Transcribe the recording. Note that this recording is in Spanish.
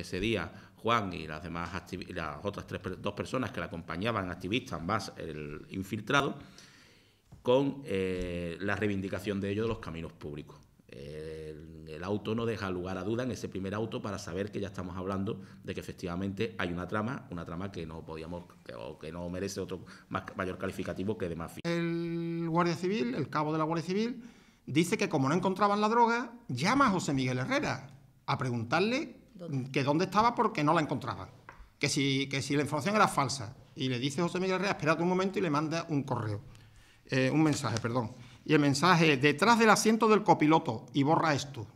ese día Juan y las demás las otras dos personas que la acompañaban, activistas más el infiltrado, con eh, la reivindicación de ellos de los caminos públicos. El, auto no deja lugar a duda en ese primer auto para saber que ya estamos hablando de que efectivamente hay una trama, una trama que no podíamos que, no merece otro mayor calificativo que de mafia. El guardia civil, el cabo de la guardia civil, dice que como no encontraban la droga, llama a José Miguel Herrera a preguntarle Mm, que dónde estaba porque no la encontraba. Que si, que si la información era falsa. Y le dice José Miguel Herrera, espérate un momento y le manda un correo. Eh, un mensaje, perdón. Y el mensaje, detrás del asiento del copiloto, y borra esto.